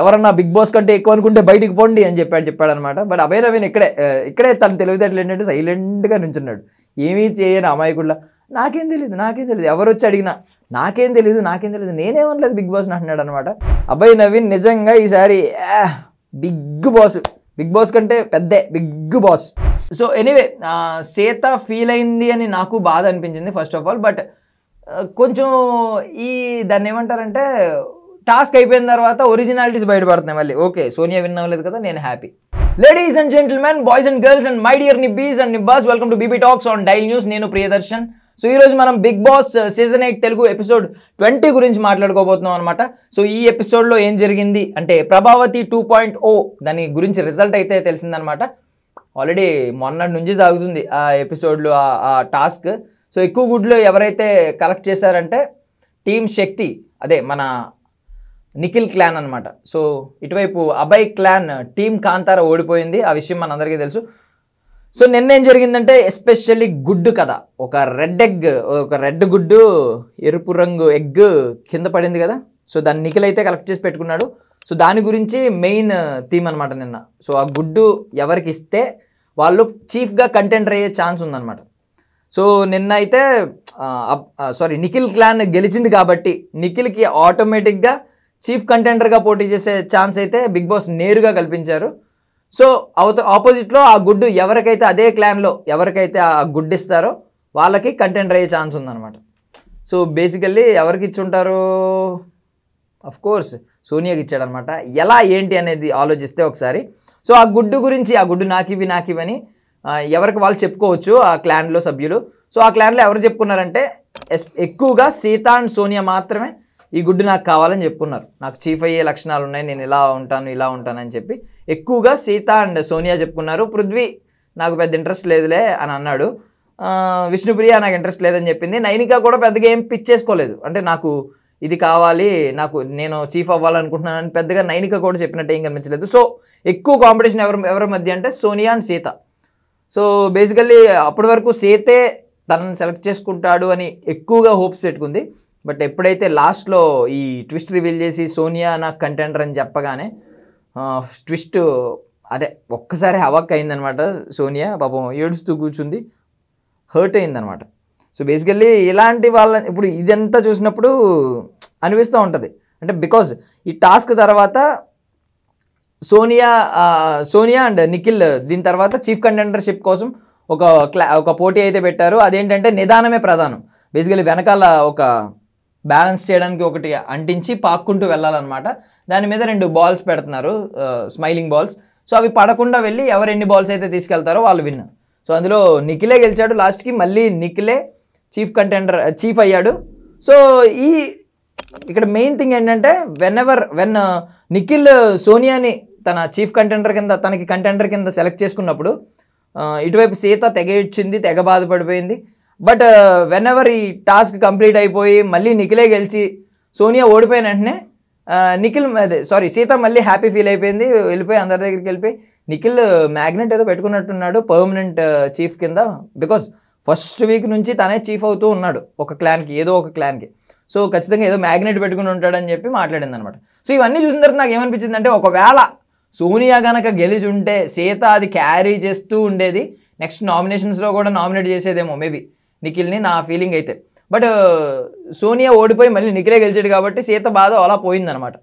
ఎవరన్నా big boss కంటే ఎక్కువ అనుకుంటే బయటికి పోండి అని చెప్పాడు చెప్పాడనమాట బట్ అభయ నవీన్ ఇక్కడే ఇక్కడే తన తెలివితేటలు ఏంటంటే సైలెంట్గా నించున్నాడు ఏమీ చేయని అమాయకుడులా నాకేం తెలియదు నాకేం తెలియదు ఎవరు వచ్చి అడిగినా నాకేం తెలియదు నాకేం తెలియదు నేనేమనలేదు బిగ్ బాస్ అంటున్నాడు అనమాట అభయ్ నవీన్ నిజంగా ఈసారి బిగ్ బాస్ బిగ్ బాస్ కంటే పెద్దే big boss so anyway Sita feel అయింది అని నాకు బాధ అనిపించింది ఫస్ట్ ఆఫ్ ఆల్ బట్ కొంచెం ఈ దాన్ని ఏమంటారంటే టాస్క్ అయిపోయిన తర్వాత ఒరిజినాలిటీస్ బయటపడుతున్నాయి మళ్ళీ ఓకే సోనియా విన్ అవ్వలేదు కదా నేను happy ladies and gentlemen boys and girls and my dear bees and nibbas welcome to BB talks on dial news నేను ప్రియదర్శన్ సో ఈరోజు మనం big boss season eight Telugu episode twenty గురించి మాట్లాడుకోబోతున్నాం అనమాట సో ఈ ఎపిసోడ్లో ఏం జరిగింది అంటే ప్రభావతి టూ పాయింట్ ఓ దాని గురించి రిజల్ట్ అయితే తెలిసిందనమాట ఆల్రెడీ మొన్నటి నుంచి సాగుతుంది ఆ ఎపిసోడ్లో ఆ టాస్క్ సో ఎక్కువ గుడ్లు ఎవరైతే కలెక్ట్ చేశారంటే టీం శక్తి అదే మన నిఖిల్ క్లాన్ అనమాట సో ఇటువైపు అభయ్ క్లాన్ టీమ్ కాంతార ఓడిపోయింది ఆ విషయం మనందరికీ తెలుసు సో నిన్న ఏం జరిగిందంటే ఎస్పెషల్లీ గుడ్డు కదా ఒక రెడ్ ఎగ్ ఒక రెడ్ గుడ్డు ఎరుపు రంగు ఎగ్ కింద పడింది కదా సో దాన్ని నిఖిల్ అయితే కలెక్ట్ చేసి పెట్టుకున్నాడు సో దాని గురించి మెయిన్ థీమ్ అనమాట నిన్న సో ఆ గుడ్డు ఎవరికి ఇస్తే వాళ్ళు చీఫ్గా కంటెంటర్ అయ్యే ఛాన్స్ ఉందన్నమాట సో నిన్న అయితే సారీ నిఖిల్ క్లాన్ గెలిచింది కాబట్టి నిఖిల్కి ఆటోమేటిక్గా చీఫ్ కంటెండర్గా పోటీ చేసే ఛాన్స్ అయితే బిగ్ బాస్ నేరుగా కల్పించారు సో అవత ఆపోజిట్లో ఆ గుడ్డు ఎవరికైతే అదే క్లాన్లో ఎవరికైతే ఆ గుడ్ ఇస్తారో వాళ్ళకి కంటెండర్ అయ్యే ఛాన్స్ ఉందన్నమాట సో బేసికల్లీ ఎవరికి ఇచ్చుంటారు అఫ్ కోర్స్ సోనియాకి ఇచ్చాడనమాట ఎలా ఏంటి అనేది ఆలోచిస్తే ఒకసారి సో ఆ గుడ్డు గురించి ఆ గుడ్డు నాకివి నాకివని ఎవరికి వాళ్ళు చెప్పుకోవచ్చు ఆ క్లాన్లో సభ్యులు సో ఆ క్లాన్లో ఎవరు చెప్పుకున్నారంటే ఎస్ ఎక్కువగా సీత అండ్ సోనియా మాత్రమే ఈ గుడ్డు నాకు కావాలని చెప్పుకున్నారు నాకు చీఫ్ అయ్యే లక్షణాలు ఉన్నాయి నేను ఇలా ఉంటాను ఇలా ఉంటానని చెప్పి ఎక్కువగా సీత అండ్ సోనియా చెప్పుకున్నారు పృథ్వీ నాకు పెద్ద ఇంట్రెస్ట్ లేదులే అని అన్నాడు విష్ణుప్రియ నాకు ఇంట్రెస్ట్ లేదని చెప్పింది నైనిక కూడా పెద్దగా ఏం పిచ్చేసుకోలేదు అంటే నాకు ఇది కావాలి నాకు నేను చీఫ్ అవ్వాలనుకుంటున్నానని పెద్దగా నైనిక కూడా చెప్పినట్టు ఏం కనిపించలేదు సో ఎక్కువ కాంపిటీషన్ ఎవరి ఎవరి మధ్య అంటే Sonia and Sita so basically అప్పటి వరకు సీతే తనని సెలెక్ట్ చేసుకుంటాడు అని ఎక్కువగా హోప్స్ పెట్టుకుంది బట్ ఎప్పుడైతే లాస్ట్లో ఈ ట్విస్ట్ రివీల్ చేసి సోనియా నా కంటెండర్ అని చెప్పగానే ట్విస్ట్ అదే ఒక్కసారి హవాక్ అయిందనమాట సోనియా పాపం ఏడుస్తూ కూర్చుంది హర్ట్ అయిందనమాట సో బేసికల్లీ ఇలాంటి వాళ్ళ ఇప్పుడు ఇదంతా చూసినప్పుడు అనిపిస్తూ ఉంటుంది అంటే బికాజ్ ఈ టాస్క్ తర్వాత సోనియా సోనియా అండ్ నిఖిల్ దీని తర్వాత చీఫ్ కంటెండర్షిప్ కోసం ఒక క్లా ఒక పోటీ అయితే పెట్టారు అదేంటంటే నిదానమే ప్రధానం బేసికలీ వెనకాల ఒక బ్యాలెన్స్ చేయడానికి ఒకటి అంటించి పాక్కుంటూ వెళ్ళాలన్నమాట దాని మీద రెండు బాల్స్ పెడుతున్నారు స్మైలింగ్ బాల్స్ సో అవి పడకుండా వెళ్ళి ఎవరు ఎన్ని బాల్స్ అయితే తీసుకెళ్తారో వాళ్ళు విన్ సో అందులో నిఖిలే గెలిచాడు లాస్ట్కి మళ్ళీ నిఖిలే చీఫ్ కంటెండర్ చీఫ్ అయ్యాడు సో ఈ ఇక్కడ మెయిన్ థింగ్ ఏంటంటే వెన్ ఎవర్ వెన్ నిఖిల్ సోనియాని తన చీఫ్ కంటెండర్ కింద తనకి కంటెండర్ కింద సెలెక్ట్ చేసుకున్నప్పుడు ఇటువైపు సీత తెగ ఇచ్చింది తెగ బాధపడిపోయింది బట్ వెన్ ఎవర్ ఈ టాస్క్ కంప్లీట్ అయిపోయి మళ్ళీ నిఖిలే గెలిచి సోనియా ఓడిపోయిన వెంటనే నిఖిల్ అదే సారీ సీత మళ్ళీ హ్యాపీ ఫీల్ అయిపోయింది వెళ్ళిపోయి అందరి దగ్గరికి వెళ్ళిపోయి నిఖిల్ మ్యాగ్నెట్ uh, ఏదో పెట్టుకున్నట్టున్నాడు పర్మనెంట్ చీఫ్ uh, కింద బికాస్ ఫస్ట్ వీక్ నుంచి తనే చీఫ్ అవుతూ ఉన్నాడు ఒక క్లాన్కి ఏదో ఒక క్లాన్కి సో ఖచ్చితంగా ఏదో మ్యాగ్నెట్ పెట్టుకుని ఉంటాడని చెప్పి మాట్లాడింది అనమాట సో ఇవన్నీ చూసిన తర్వాత నాకు ఏమనిపించింది అంటే ఒకవేళ సోనియా కనుక గెలిచి ఉంటే సీత అది క్యారీ చేస్తూ ఉండేది నెక్స్ట్ నామినేషన్స్లో కూడా నామినేట్ చేసేదేమో మేబీ నిఖిల్ని నా ఫీలింగ్ అయితే బట్ uh, సోనియా ఓడిపోయి మళ్ళీ నిఖిలే గెలిచాడు కాబట్టి సీత బాధ అలా పోయిందనమాట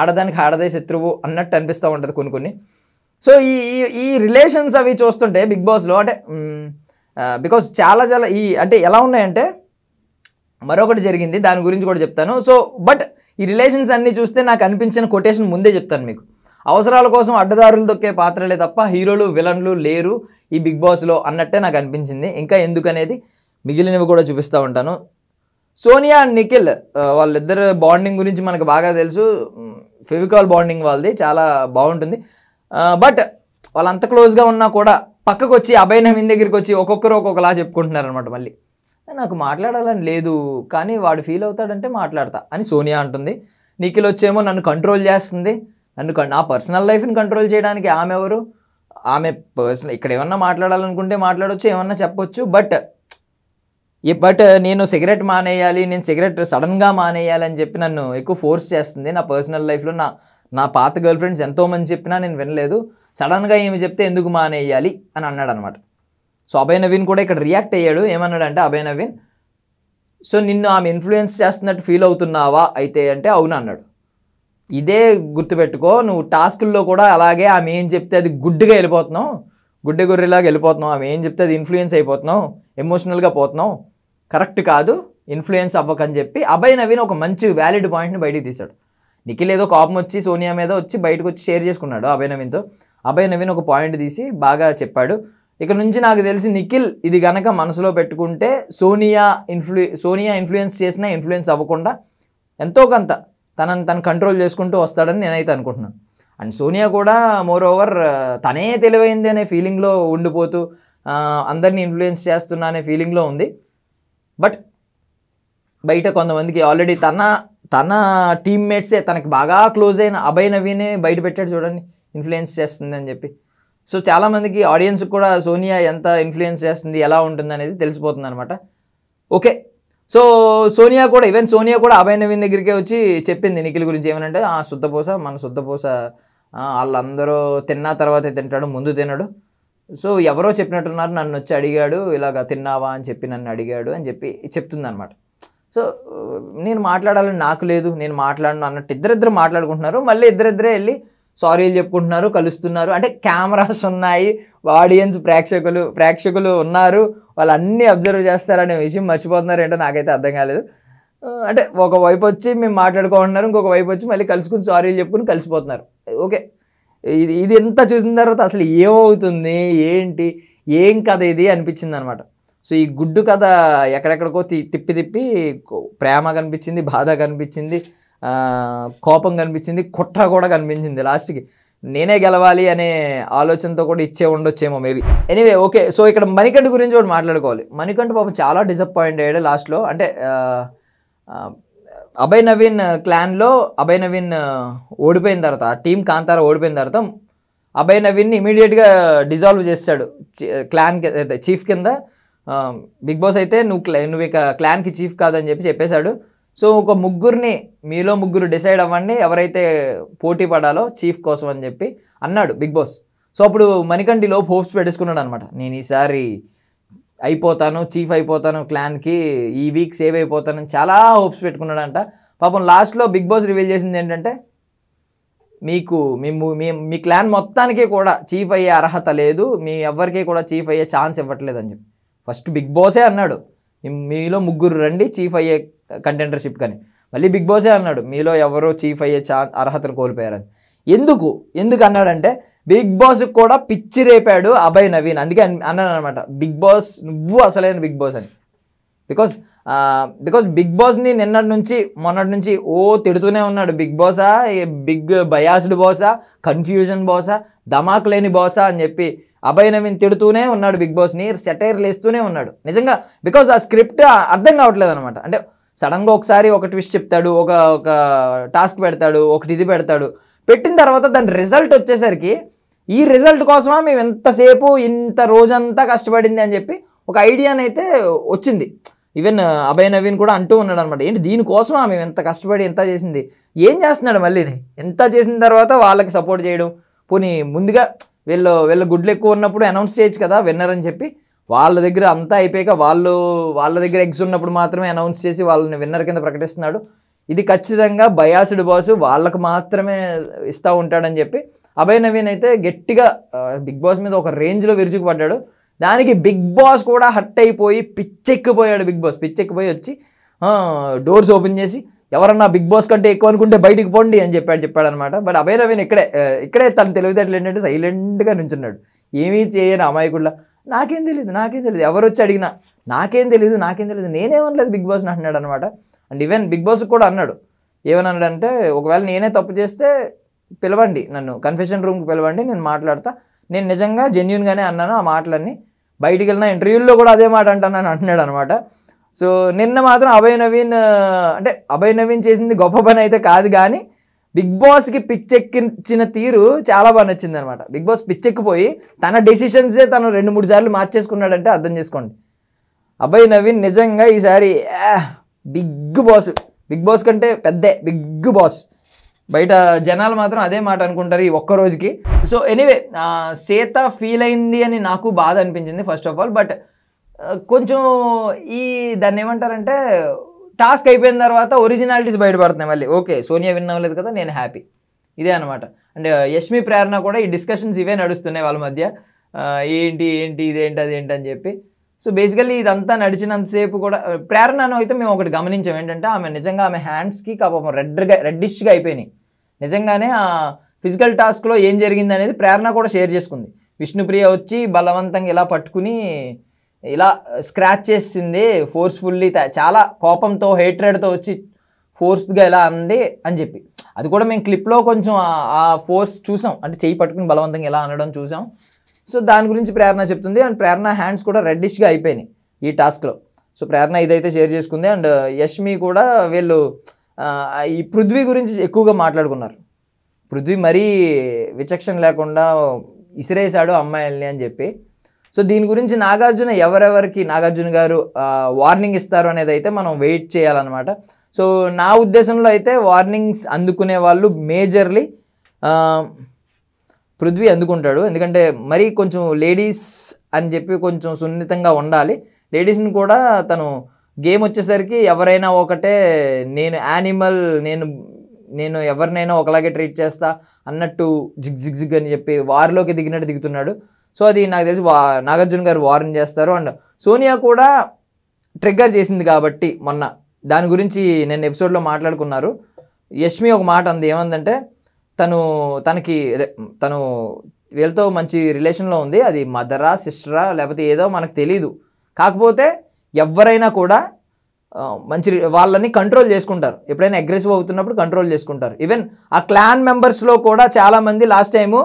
ఆడదానికి ఆడదే శత్రువు అన్నట్టు అనిపిస్తూ ఉంటుంది కొన్ని కొన్ని సో ఈ ఈ రిలేషన్స్ అవి చూస్తుంటే బిగ్ బాస్లో అంటే బికాస్ చాలా చాలా ఈ అంటే ఎలా ఉన్నాయంటే మరొకటి జరిగింది దాని గురించి కూడా చెప్తాను సో బట్ ఈ రిలేషన్స్ అన్నీ చూస్తే నాకు అనిపించిన కొటేషన్ ముందే చెప్తాను మీకు అవసరాల కోసం అడ్డదారులు దొక్కే పాత్రలే తప్ప హీరోలు విలన్లు లేరు ఈ బిగ్ బాస్లో అన్నట్టే నాకు అనిపించింది ఇంకా ఎందుకనేది మిగిలినవి కూడా చూపిస్తూ ఉంటాను సోనియా అండ్ నిఖిల్ వాళ్ళిద్దరు బాండింగ్ గురించి మనకు బాగా తెలుసు ఫెవికాల్ బాండింగ్ వాళ్ళది చాలా బాగుంటుంది బట్ వాళ్ళంత క్లోజ్గా ఉన్నా కూడా పక్కకు వచ్చి అభయ నవీన్ దగ్గరికి వచ్చి ఒక్కొక్కరు ఒక్కొక్కలా చెప్పుకుంటున్నారనమాట మళ్ళీ నాకు మాట్లాడాలని లేదు కానీ వాడు ఫీల్ అవుతాడంటే మాట్లాడతా అని సోనియా అంటుంది నిఖిల్ వచ్చేమో నన్ను కంట్రోల్ చేస్తుంది నన్ను నా పర్సనల్ లైఫ్ని కంట్రోల్ చేయడానికి ఆమె ఎవరు ఆమె పర్సనల్ ఇక్కడ ఏమన్నా మాట్లాడాలనుకుంటే మాట్లాడవచ్చు ఏమన్నా చెప్పొచ్చు బట్ బట్ నేను సిగరెట్ మానేయాలి నేను సిగరెట్ సడన్గా మానేయాలి అని చెప్పి నన్ను ఎక్కువ ఫోర్స్ చేస్తుంది నా పర్సనల్ లైఫ్లో నా నా పాత గర్ల్ ఫ్రెండ్స్ ఎంతోమంది చెప్పినా నేను వినలేదు సడన్గా ఏమి చెప్తే ఎందుకు మానేయాలి అని అన్నాడు అనమాట సో అభయ నవీన్ కూడా ఇక్కడ రియాక్ట్ అయ్యాడు ఏమన్నాడంటే అభయ నవీన్ సో నిన్ను ఆమె ఇన్ఫ్లుయెన్స్ చేస్తున్నట్టు ఫీల్ అవుతున్నావా అయితే అంటే అవును అన్నాడు ఇదే గుర్తుపెట్టుకో నువ్వు టాస్కుల్లో కూడా అలాగే ఆమె ఏం చెప్తే అది గుడ్డుగా వెళ్ళిపోతున్నావు గుడ్డ గొర్రెలాగా వెళ్ళిపోతున్నావు అవి ఏం చెప్తే అది ఇన్ఫ్లుయెన్స్ అయిపోతున్నావు ఎమోషనల్గా పోతున్నావు కరెక్ట్ కాదు ఇన్ఫ్లుయెన్స్ అవ్వకని చెప్పి అభయ్ నవీన్ ఒక మంచి వ్యాలిడ్ పాయింట్ని బయటికి తీశాడు నిఖిల్ ఏదో కోపం వచ్చి సోనియా మీద వచ్చి బయటకు వచ్చి షేర్ చేసుకున్నాడు అభయ్ నవీన్తో అభయ్ నవీన్ ఒక పాయింట్ తీసి బాగా చెప్పాడు ఇక నుంచి నాకు తెలిసి నిఖిల్ ఇది గనక మనసులో పెట్టుకుంటే సోనియా ఇన్ఫ్లు సోనియా ఇన్ఫ్లుయెన్స్ చేసినా ఇన్ఫ్లుయెన్స్ అవ్వకుండా ఎంతో కొంత తనని తను కంట్రోల్ చేసుకుంటూ వస్తాడని నేనైతే అనుకుంటున్నాను అండ్ సోనియా కూడా మోర్ ఓవర్ తనే తెలివైంది అనే ఫీలింగ్లో ఉండిపోతూ అందరినీ ఇన్ఫ్లుయెన్స్ చేస్తున్నా అనే ఫీలింగ్లో ఉంది బట్ బయట కొంతమందికి ఆల్రెడీ తన తన టీమ్మేట్సే తనకి బాగా క్లోజ్ అయిన అభయ నవీనే బయట పెట్టాడు చూడండి ఇన్ఫ్లుయెన్స్ చేస్తుంది అని చెప్పి సో చాలామందికి ఆడియన్స్కి కూడా సోనియా ఎంత ఇన్ఫ్లుయెన్స్ చేస్తుంది ఎలా ఉంటుంది అనేది తెలిసిపోతుంది అనమాట ఓకే సో సోనియా కూడా ఈవెన్ సోనియా కూడా అభయ నవీన్ దగ్గరికే వచ్చి చెప్పింది నిఖిల్ గురించి ఏమనంటే ఆ శుద్ధపూస మన శుద్ధపూస వాళ్ళందరూ తిన్న తర్వాత తింటాడు ముందు తినడు సో ఎవరో చెప్పినట్టున్నారు నన్ను వచ్చి అడిగాడు ఇలాగ తిన్నావా అని చెప్పి నన్ను అడిగాడు అని చెప్పి చెప్తుంది అనమాట సో నేను మాట్లాడాలని నాకు లేదు నేను మాట్లాడను అన్నట్టు ఇద్దరిద్దరు మాట్లాడుకుంటున్నారు మళ్ళీ ఇద్దరిద్దరే వెళ్ళి సారీలు చెప్పుకుంటున్నారు కలుస్తున్నారు అంటే కెమెరాస్ ఉన్నాయి ఆడియన్స్ ప్రేక్షకులు ప్రేక్షకులు ఉన్నారు వాళ్ళు అబ్జర్వ్ చేస్తారనే విషయం మర్చిపోతున్నారు ఏంటో నాకైతే అర్థం కాలేదు అంటే ఒక వైపు వచ్చి మేము మాట్లాడుకుంటున్నారు ఇంకొక వైపు వచ్చి మళ్ళీ కలుసుకుని సారీలు చెప్పుకుని కలిసిపోతున్నారు ఓకే ఇది ఇది ఎంత చూసిన తర్వాత అసలు ఏమవుతుంది ఏంటి ఏం కథ ఇది అనిపించింది అనమాట సో ఈ గుడ్డు కథ ఎక్కడెక్కడికో తిప్పి తిప్పి ప్రేమ కనిపించింది బాధ కనిపించింది కోపం కనిపించింది కుట్ర కూడా కనిపించింది లాస్ట్కి నేనే గెలవాలి అనే ఆలోచనతో కూడా ఇచ్చే ఉండొచ్చేమో మేబీ ఎనీవే ఓకే సో ఇక్కడ మణికంఠ గురించి కూడా మాట్లాడుకోవాలి మణికంఠ పాపం చాలా డిసప్పాయింట్ అయ్యాడు లాస్ట్లో అంటే అభయ్ నవీన్ క్లాన్లో అభయ్ నవీన్ ఓడిపోయిన తర్వాత టీం కాంతార ఓడిపోయిన తర్వాత అభయ్ నవీన్ని ఇమీడియట్గా డిజాల్వ్ చేస్తాడు క్లాన్ చీఫ్ కింద బిగ్ బాస్ అయితే నువ్వు నువ్వు ఇక క్లాన్కి చీఫ్ కాదని చెప్పి చెప్పేశాడు సో ఒక ముగ్గురిని మీలో ముగ్గురు డిసైడ్ అవ్వండి ఎవరైతే పోటీ పడాలో చీఫ్ కోసం అని చెప్పి అన్నాడు బిగ్ బాస్ సో అప్పుడు మణికంటి లోపు హోప్స్ పెట్టేసుకున్నాడు అనమాట నేను ఈసారి అయిపోతాను చీఫ్ అయిపోతాను క్లాన్కి ఈ వీక్ సేవ్ అయిపోతాను చాలా హోప్స్ పెట్టుకున్నాడంట పాపం లాస్ట్లో బిగ్ బాస్ రివీల్ చేసింది ఏంటంటే మీకు మీ మీ క్లాన్ మొత్తానికి కూడా చీఫ్ అయ్యే అర్హత లేదు మీ ఎవ్వరికీ కూడా చీఫ్ అయ్యే ఛాన్స్ ఇవ్వట్లేదు అని చెప్పి ఫస్ట్ బిగ్ బాసే అన్నాడు మీలో ముగ్గురు రండి చీఫ్ అయ్యే కంటెండర్షిప్ కానీ మళ్ళీ బిగ్ బాసే అన్నాడు మీలో ఎవరో చీఫ్ అయ్యే ఛా అర్హతను కోల్పోయారని ఎందుకు ఎందుకు అన్నాడంటే బిగ్ బాస్ కూడా పిచ్చి రేపాడు అభయ్ నవీన్ అందుకే అన్నాడు అనమాట బిగ్ బాస్ నువ్వు అసలైన బిగ్ బాస్ అని బికాస్ బికాస్ బిగ్ బాస్ని నిన్నటి నుంచి మొన్నటి నుంచి ఓ తిడుతూనే ఉన్నాడు బిగ్ బాసా బిగ్ బయాస్డ్ బాసా కన్ఫ్యూజన్ బాసా ధమాక్ లేని బాసా అని చెప్పి అభయ్ నవీన్ తిడుతూనే ఉన్నాడు బిగ్ బాస్ని సెటైర్లు వేస్తూనే ఉన్నాడు నిజంగా బికాస్ ఆ స్క్రిప్ట్ అర్థం కావట్లేదు అనమాట అంటే సడన్గా ఒకసారి ఒక ట్విస్ట్ చెప్తాడు ఒక ఒక టాస్క్ పెడతాడు ఒకటి ఇది పెడతాడు పెట్టిన తర్వాత దాని రిజల్ట్ వచ్చేసరికి ఈ రిజల్ట్ కోసమా మేము ఎంతసేపు ఇంత రోజంతా కష్టపడింది అని చెప్పి ఒక ఐడియానైతే వచ్చింది ఈవెన్ అభయ నవీన్ కూడా అంటూ ఉన్నాడు అనమాట ఏంటి దీనికోసమా మేము ఎంత కష్టపడి ఎంత చేసింది ఏం చేస్తున్నాడు మళ్ళీ ఎంత చేసిన తర్వాత వాళ్ళకి సపోర్ట్ చేయడం పోనీ ముందుగా వీళ్ళు వీళ్ళ గుడ్లు ఎక్కువ ఉన్నప్పుడు అనౌన్స్ చేయొచ్చు కదా విన్నర్ అని చెప్పి వాళ్ళ దగ్గర అంతా అయిపోయాక వాళ్ళు వాళ్ళ దగ్గర ఎగ్స్ ఉన్నప్పుడు మాత్రమే అనౌన్స్ చేసి వాళ్ళని విన్నర్ కింద ప్రకటిస్తున్నాడు ఇది ఖచ్చితంగా బయాసుడు బాసు వాళ్ళకు మాత్రమే ఇస్తూ ఉంటాడని చెప్పి అభయ్ నవీన్ అయితే గట్టిగా బిగ్ బాస్ మీద ఒక రేంజ్లో విరుచుకుపడ్డాడు దానికి బిగ్ బాస్ కూడా హర్ట్ అయిపోయి పిచ్చెక్కిపోయాడు బిగ్ బాస్ పిచ్చెక్కిపోయి వచ్చి డోర్స్ ఓపెన్ చేసి ఎవరన్నా బిగ్ బాస్ కంటే ఎక్కువ అనుకుంటే బయటికి పోండి అని చెప్పాడు చెప్పాడు అనమాట బట్ అభయ నవీన్ ఇక్కడే ఇక్కడే తన తెలివితేటలు ఏంటంటే సైలెంట్గా నుంచున్నాడు ఏమీ చేయని అమాయకుడు నాకేం తెలియదు నాకేం తెలియదు ఎవరు వచ్చి అడిగినా నాకేం తెలియదు నాకేం తెలియదు నేనేమనలేదు బిగ్ బాస్ని అంటున్నాడు అనమాట అండ్ ఈవెన్ బిగ్ బాస్ కూడా అన్నాడు అన్నాడంటే ఒకవేళ నేనే తప్పు చేస్తే పిలవండి నన్ను కన్ఫెషన్ రూమ్కి పిలవండి నేను మాట్లాడతా నేను నిజంగా జెన్యున్గానే అన్నాను ఆ మాటలన్నీ బయటికి వెళ్ళిన ఇంటర్వ్యూల్లో కూడా అదే మాట అని అంటున్నాడు అనమాట సో నిన్న మాత్రం అభయ్ నవీన్ అంటే అభయ్ నవీన్ చేసింది గొప్ప పని అయితే కాదు కానీ బిగ్ బాస్కి పిచ్చెక్కించిన తీరు చాలా బాగా నచ్చింది అనమాట బిగ్ బాస్ పిచ్చెక్కిపోయి తన డెసిషన్సే తను రెండు మూడు సార్లు మార్చేసుకున్నాడంటే అర్థం చేసుకోండి అభయ్ నవీన్ నిజంగా ఈసారి బిగ్ బాస్ బిగ్ బాస్ కంటే పెద్దే బిగ్ బాస్ బయట జనాలు మాత్రం అదే మాట అనుకుంటారు ఈ ఒక్క రోజుకి సో ఎనీవే సీత ఫీల్ అయింది అని నాకు బాధ అనిపించింది ఫస్ట్ ఆఫ్ ఆల్ బట్ కొంచెం ఈ దాన్ని ఏమంటారంటే టాస్క్ అయిపోయిన తర్వాత ఒరిజినాలిటీస్ బయటపడుతున్నాయి మళ్ళీ ఓకే సోనియా విన్ అవ్వలేదు కదా నేను హ్యాపీ ఇదే అనమాట అంటే యష్మి ప్రేరణ కూడా ఈ డిస్కషన్స్ ఇవే నడుస్తున్నాయి వాళ్ళ మధ్య ఏంటి ఏంటి ఇదేంటి అదేంటి అని చెప్పి సో బేసికల్లీ ఇదంతా నడిచినంతసేపు కూడా ప్రేరణను అయితే మేము ఒకటి గమనించాం ఏంటంటే ఆమె నిజంగా ఆమె హ్యాండ్స్కి కాపం రెడ్గా రెడ్డిష్గా అయిపోయినాయి నిజంగానే ఆ ఫిజికల్ టాస్క్లో ఏం జరిగింది అనేది ప్రేరణ కూడా షేర్ చేసుకుంది విష్ణుప్రియ వచ్చి బలవంతంగా ఇలా పట్టుకుని ఇలా స్క్రాచ్ చేసింది ఫోర్స్ఫుల్లీ చాలా కోపంతో హేట్రెడ్తో వచ్చి ఫోర్స్గా ఎలా అంది అని చెప్పి అది కూడా మేము క్లిప్లో కొంచెం ఆ ఫోర్స్ చూసాం అంటే చేయి పట్టుకుని బలవంతంగా ఎలా అనడం చూసాం సో దాని గురించి ప్రేరణ చెప్తుంది అండ్ ప్రేరణ హ్యాండ్స్ కూడా రెడ్డిష్గా అయిపోయినాయి ఈ టాస్క్లో సో ప్రేరణ ఇదైతే షేర్ చేసుకుంది అండ్ యష్మి కూడా వీళ్ళు ఈ పృథ్వీ గురించి ఎక్కువగా మాట్లాడుకున్నారు పృథ్వీ మరీ విచక్షణ లేకుండా ఇసిరేసాడు అమ్మాయిల్ని అని చెప్పి సో దీని గురించి నాగార్జున ఎవరెవరికి నాగార్జున గారు వార్నింగ్ ఇస్తారు అనేది అయితే మనం వెయిట్ చేయాలన్నమాట సో నా ఉద్దేశంలో అయితే వార్నింగ్స్ అందుకునే వాళ్ళు మేజర్లీ పృథ్వీ అందుకుంటాడు ఎందుకంటే మరీ కొంచెం లేడీస్ అని చెప్పి కొంచెం సున్నితంగా ఉండాలి లేడీస్ని కూడా తను గేమ్ వచ్చేసరికి ఎవరైనా ఒకటే నేను యానిమల్ నేను నేను ఎవరినైనా ఒకలాగే ట్రీట్ చేస్తా అన్నట్టు జిగ్ జిగ్ జిగ్ అని చెప్పి వారిలోకి దిగినట్టు దిగుతున్నాడు సో అది నాకు తెలిసి వా నాగార్జున గారు వార్న్ చేస్తారు అండ్ సోనియా కూడా ట్రిగ్గర్ చేసింది కాబట్టి మొన్న దాని గురించి నేను ఎపిసోడ్లో మాట్లాడుకున్నారు యష్మి ఒక మాట అంది ఏమందంటే తను తనకి తను వీళ్ళతో మంచి రిలేషన్లో ఉంది అది మదరా సిస్టరా లేకపోతే ఏదో మనకు తెలీదు కాకపోతే ఎవరైనా కూడా మంచి వాళ్ళని కంట్రోల్ చేసుకుంటారు ఎప్పుడైనా అగ్రెసివ్ అవుతున్నప్పుడు కంట్రోల్ చేసుకుంటారు ఈవెన్ ఆ క్లాన్ మెంబర్స్లో కూడా చాలామంది లాస్ట్ టైము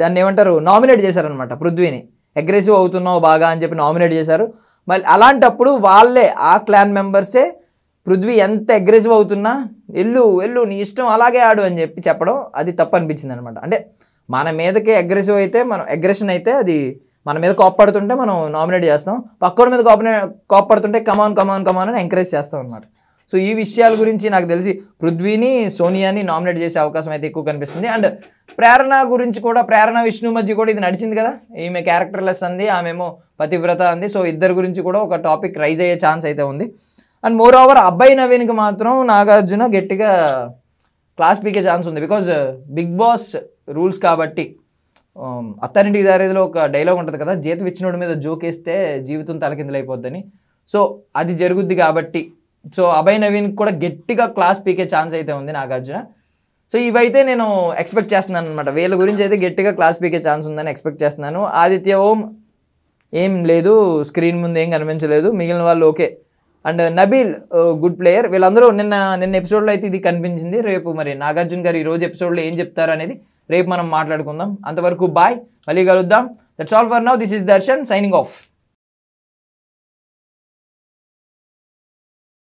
దాన్ని ఏమంటారు నామినేట్ చేశారనమాట పృథ్వీని అగ్రెసివ్ అవుతున్నావు బాగా అని చెప్పి నామినేట్ చేశారు మళ్ళీ అలాంటప్పుడు వాళ్ళే ఆ క్లాన్ మెంబర్సే పృథ్వీ ఎంత అగ్రెసివ్ అవుతున్నా ఎల్లు ఎల్లు నీ ఇష్టం అలాగే ఆడు అని చెప్పి చెప్పడం అది తప్పు అనిపించింది అనమాట అంటే మన మీదకే అగ్రెసివ్ అయితే మనం అగ్రెషన్ అయితే అది మన మీద కోప్పడుతుంటే మనం నామినేట్ చేస్తాం పక్కోడి మీద కోప కోప్పడుతుంటే కమాన్ కమాన్ కమాన్ అని ఎంకరేజ్ చేస్తాం అనమాట సో ఈ విషయాల గురించి నాకు తెలిసి పృథ్వీని సోనియాని నామినేట్ చేసే అవకాశం అయితే ఎక్కువ కనిపిస్తుంది అండ్ ప్రేరణ గురించి కూడా ప్రేరణ విష్ణు మధ్య కూడా ఇది నడిచింది కదా ఈమె క్యారెక్టర్లెస్ అంది ఆమెమో పతివ్రత అంది సో ఇద్దరు గురించి కూడా ఒక టాపిక్ రైజ్ అయ్యే ఛాన్స్ అయితే ఉంది అండ్ మోర్ ఓవర్ అబ్బాయి నవీన్కి మాత్రం నాగార్జున గట్టిగా క్లాస్ పీకే ఛాన్స్ ఉంది బికాజ్ బిగ్ బాస్ రూల్స్ కాబట్టి um, అత్తారింటికి దారేదిలో ఒక డైలాగ్ ఉంటుంది కదా జీతం ఇచ్చినోడి మీద జోకేస్తే జీవితం తలకిందులైపోద్దని సో అది జరుగుద్ది కాబట్టి సో అభయ్ నవీన్ కూడా గట్టిగా క్లాస్ పీకే ఛాన్స్ అయితే ఉంది నాగార్జున సో ఇవైతే నేను ఎక్స్పెక్ట్ చేస్తున్నాను అనమాట వీళ్ళ గురించి అయితే గట్టిగా క్లాస్ పీకే ఛాన్స్ ఉందని ఎక్స్పెక్ట్ చేస్తున్నాను ఆదిత్య ఓం ఏం లేదు స్క్రీన్ ముందు ఏం కనిపించలేదు మిగిలిన వాళ్ళు okay and Nabeel good player వీళ్ళందరూ నిన్న నిన్న ఎపిసోడ్లో అయితే ఇది కనిపించింది రేపు మరి నాగార్జున గారు ఈ రోజు ఎపిసోడ్లో ఏం చెప్తారు అనేది రేపు మనం మాట్లాడుకుందాం అంతవరకు బాయ్ మళ్ళీ కలుద్దాం that's all for now this is Darshan signing of